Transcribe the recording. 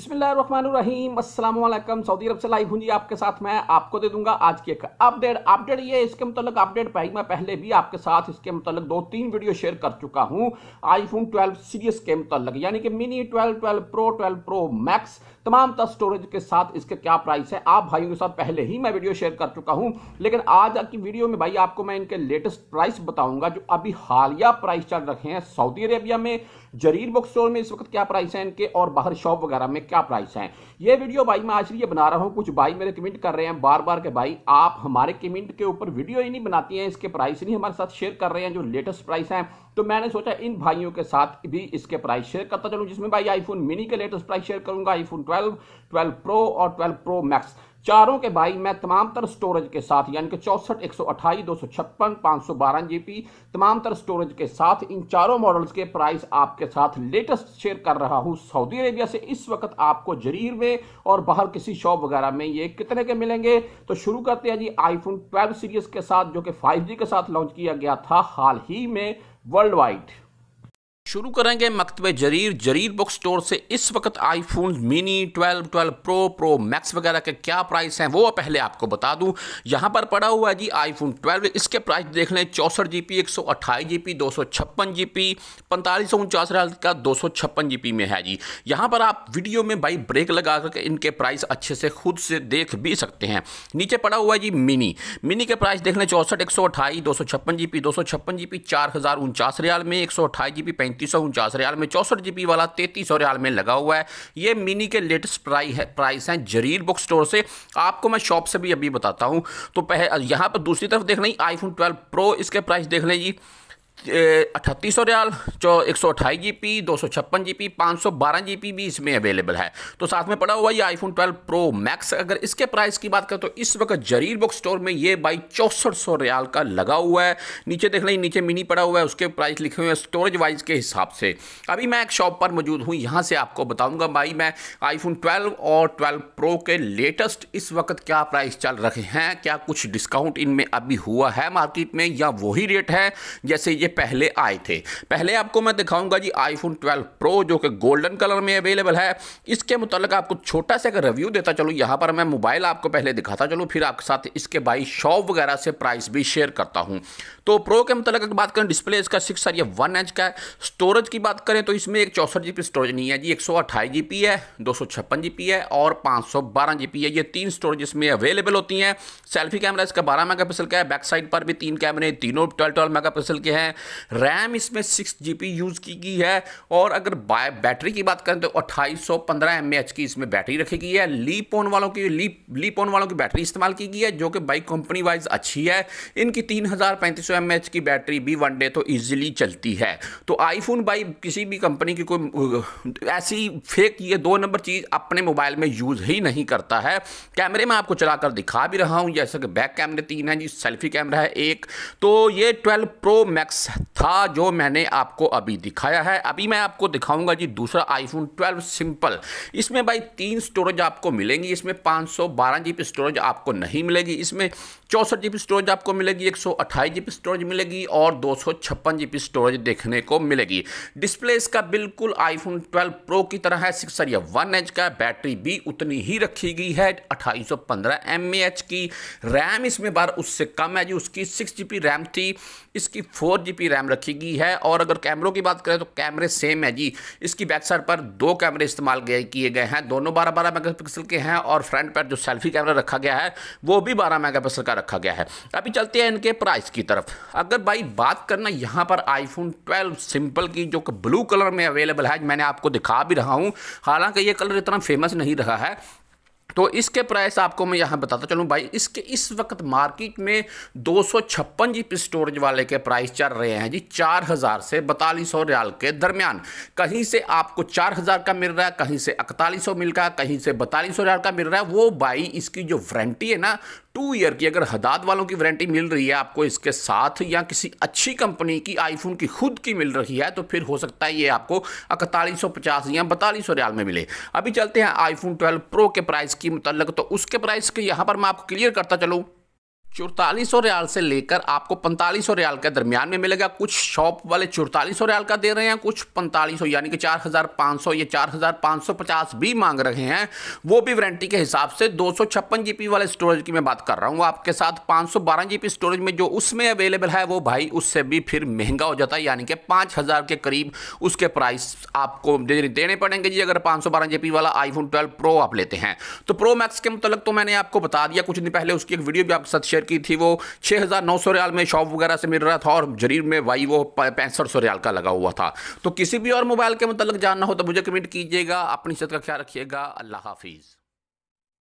अस्सलाम वालेकुम सऊदी अरब से लाइव हूँ जी आपके साथ मैं आपको दे दूंगा आज की एक अपडेट अपडेट ये इसके मतलब अपडेट भाई मैं पहले भी आपके साथ इसके मतलब दो तीन वीडियो शेयर कर चुका हूँ आईफोन 12 सीरीज के मतलब यानी कि मिनी 12 12 प्रो 12 प्रो मैक्स तमाम तर स्टोरेज के साथ इसके क्या प्राइस है आप भाइयों के साथ पहले ही मैं वीडियो शेयर कर चुका हूँ लेकिन आज की वीडियो में भाई आपको मैं इनके लेटेस्ट प्राइस बताऊंगा जो अभी हालिया प्राइस चल रखे हैं सऊदी अरेबिया में जरीर बुक स्टोर में इस वक्त क्या प्राइस है इनके और बाहर शॉप वगैरह में क्या प्राइस है ये वीडियो भाई मैं आज लिए बना रहा हूँ कुछ भाई मेरे कमेंट कर रहे हैं बार बार के भाई आप हमारे कमेंट के ऊपर वीडियो ही नहीं बनाती हैं इसके प्राइस नहीं हमारे साथ शेयर कर रहे हैं जो लेटेस्ट प्राइस है तो मैंने सोचा इन भाइयों के साथ भी इसके प्राइस शेयर करता चलूँ जिसमें भाई आईफोन मिनी के लेटेस्ट प्राइस शेयर करूंगा आईफोन 12, 12 प्रो और 12 प्रो मैक्स चारों के भाई मैं तमाम तर स्टोरेज के साथ यानी कि चौसठ एक सौ अट्ठाईस दो सौ छप्पन पाँच सौ बारह जी पी तमाम तर स्टोरेज के साथ इन चारों मॉडल्स के प्राइस आपके साथ लेटेस्ट शेयर कर रहा हूँ सऊदी अरेबिया से इस वक्त आपको जरीर में और बाहर किसी शॉप वगैरह में ये कितने के मिलेंगे तो शुरू करते हैं जी आईफोन ट्वेल्व सीरीज के साथ जो कि जी के साथ लॉन्च किया गया था हाल ही में worldwide शुरू करेंगे मकतब जरीर जरीर बुक स्टोर से इस वक्त iPhone mini 12, 12 pro pro max वगैरह के क्या प्राइस हैं वो पहले आपको बता दूं यहाँ पर पड़ा हुआ है जी आईफोन 12 इसके प्राइस देख लें चौंसठ जी पी एक सौ अट्ठाईस जी पी दो सौ छप्पन जी पी पैंतालीस सौ उनचास का दो सौ छप्पन जी पी में है जी यहाँ पर आप वीडियो में भाई ब्रेक लगा करके इनके प्राइस अच्छे से खुद से देख भी सकते हैं नीचे पड़ा हुआ है जी मिनी मिनी के प्राइस देख लें चौंसठ एक सौ अट्ठाईस दो सौ छप्पन जी पी दो सौ छप्पन जी पी चार हज़ार उनचास रियाल में एक सौ अट्ठाईस जी पी पैंतीस इक्कीस रियाल में चौसठ जी वाला तैंतीस रियाल में लगा हुआ है ये मिनी के लेटेस्ट प्राइस है प्राइस हैं जरीर बुक स्टोर से आपको मैं शॉप से भी अभी बताता हूँ तो पह यहाँ पर दूसरी तरफ देख लें आईफोन ट्वेल्व प्रो इसके प्राइस देख लें जी अट्ठतीस सौ रियाल जो एक सौ अठाई जी पी दो सौ छप्पन जी पी पाँच सौ बारह जी पी भी इसमें अवेलेबल है तो साथ में पड़ा हुआ ये आईफोन ट्वेल्व प्रो मैक्स अगर इसके प्राइस की बात करें तो इस वक्त जरीर बुक स्टोर में ये बाई चौंसठ सौ रियाल का लगा हुआ है नीचे देख लें नीचे मिनी पड़ा हुआ है उसके प्राइस लिखे हुए हैं स्टोरेज वाइज के हिसाब से अभी मैं एक शॉप पर मौजूद हूँ यहाँ से आपको बताऊँगा भाई मैं फोन ट्वेल्व और ट्वेल्व प्रो के लेटेस्ट इस वक्त क्या प्राइस चल रहे हैं क्या कुछ डिस्काउंट इनमें अभी हुआ है मार्केट में या वही रेट है जैसे ये पहले आए थे पहले आपको मैं दिखाऊंगा जी आईफोन 12 प्रो जो कि गोल्डन कलर में अवेलेबल है इसके मुतलक आपको छोटा सा अगर रिव्यू देता चलो यहाँ पर मैं मोबाइल आपको पहले दिखाता चलो फिर आपके साथ इसके बाई शॉप वगैरह से प्राइस भी शेयर करता हूँ तो प्रो के मुतलक अगर बात करें डिस्प्ले इसका सिक्स सर वन एच का है स्टोरेज की बात करें तो इसमें एक चौसठ जी स्टोरेज नहीं है जी एक सौ अट्ठाईस जी पी है दो सौ छप्पन जी पी है और पाँच सौ बारह जी पी है ये तीन स्टोरेज इसमें अवेलेबल होती हैं सेल्फी कैमरा इसका बारह मेगा पिक्सल का है बैक साइड पर भी तीन कैमरे तीनों ट्वेल्व ट्वेल्व मेगा पिक्सल के हैं रैम इसमें सिक्स जी यूज़ की गई है और अगर बैटरी की बात करें तो अट्ठाईस सौ की इसमें बैटरी रखी गई है लीप वालों की लीप लीप वालों की बैटरी इस्तेमाल की गई है जो कि बाइक कंपनी वाइज अच्छी है इनकी तीन हज़ार पैंतीस सौ की बैटरी भी वन डे तो ईजिली चलती है तो आईफोन बाई किसी भी कंपनी की कोई ऐसी फेक ये दो नंबर चीज़ अपने मोबाइल में यूज़ ही नहीं करता है कैमरे में आपको चलाकर दिखा भी रहा हूं जैसे कि बैक कैमरे तीन है जी सेल्फी कैमरा है एक तो ये ट्वेल्व प्रो मैक्स अच्छा, तो- था जो मैंने आपको अभी दिखाया है अभी मैं आपको दिखाऊंगा जी दूसरा आईफोन 12 सिंपल इसमें भाई तीन स्टोरेज आपको मिलेंगी इसमें पाँच सौ स्टोरेज आपको नहीं मिलेगी इसमें चौंसठ जी स्टोरेज आपको मिलेगी एक सौ स्टोरेज मिलेगी और दो सौ स्टोरेज देखने को मिलेगी डिस्प्ले इसका बिल्कुल आईफोन 12 प्रो की तरह है सिक्स या वन एच का बैटरी भी उतनी ही रखी गई है अट्ठाईस सौ की रैम इसमें बार उससे कम है जी उसकी सिक्स जी रैम थी इसकी फोर जी जी रैम रखी गई है और अगर कैमरों की बात करें तो कैमरे सेम है जी इसकी बैक साइड पर दो कैमरे इस्तेमाल किए गए हैं दोनों बारह बारह मेगा के हैं और फ्रंट पर जो सेल्फी कैमरा रखा गया है वो भी बारह मेगापिक्सल का रखा गया है अभी चलते हैं इनके प्राइस की तरफ अगर भाई बात करना यहाँ पर आईफोन ट्वेल्व सिंपल की जो ब्लू कलर में अवेलेबल है मैंने आपको दिखा भी रहा हूँ हालांकि ये कलर इतना फेमस नहीं रहा है तो इसके प्राइस आपको मैं यहाँ बताता चलूँ भाई इसके इस वक्त मार्केट में दो सौ छप्पन जी स्टोरेज वाले के प्राइस चल रहे हैं जी चार हज़ार से बतालीस सौ रियाल के दरमियान कहीं से आपको चार हज़ार का मिल रहा है कहीं से इकतालीस सौ मिल रहा है कहीं से बतालीस सौ रियाल का मिल रहा है वो भाई इसकी जो वारंटी है ना टू ईयर की अगर हदाद वालों की वारंटी मिल रही है आपको इसके साथ या किसी अच्छी कंपनी की आईफोन की खुद की मिल रही है तो फिर हो सकता है ये आपको इकतालीस सौ पचास या बतालीस सौ रियाल में मिले अभी चलते हैं आईफोन ट्वेल्व प्रो के प्राइस की मुतल तो उसके प्राइस के यहाँ पर मैं आपको क्लियर करता चलूँ चौतालीस सौ रियाल से लेकर आपको पैंतालीस सौ रियाल के दरमियान में मिलेगा कुछ शॉप वाले चौतालीस सौ रियाल का दे रहे हैं कुछ पैंतालीस सौ यानी कि चार हज़ार पाँच सौ या चार हज़ार पाँच सौ पचास भी मांग रहे हैं वो भी वारंटी के हिसाब से दो सौ छप्पन जी पी वाले स्टोरेज की मैं बात कर रहा हूँ आपके साथ पाँच सौ बारह जी पी स्टोरेज में जो उसमें अवेलेबल है वो भाई उससे भी फिर महंगा हो जाता है यानी कि पाँच हज़ार के करीब उसके प्राइस आपको देने पड़ेंगे जी अगर पाँच सौ बारह जी पी वाला आईफोन ट्वेल्व प्रो आप लेते हैं तो प्रो मैक्स के मतलब तो मैंने आपको बता दिया कुछ दिन पहले उसकी एक वीडियो भी आपके साथ शेयर शेयर की थी वो छः हज़ार नौ सौ रियाल में शॉप वगैरह से मिल रहा था और जरीर में वाई वो पैंसठ सौ रियाल का लगा हुआ था तो किसी भी और मोबाइल के मतलब जानना हो तो मुझे कमेंट कीजिएगा अपनी सेहत का ख्याल रखिएगा अल्लाह हाफिज़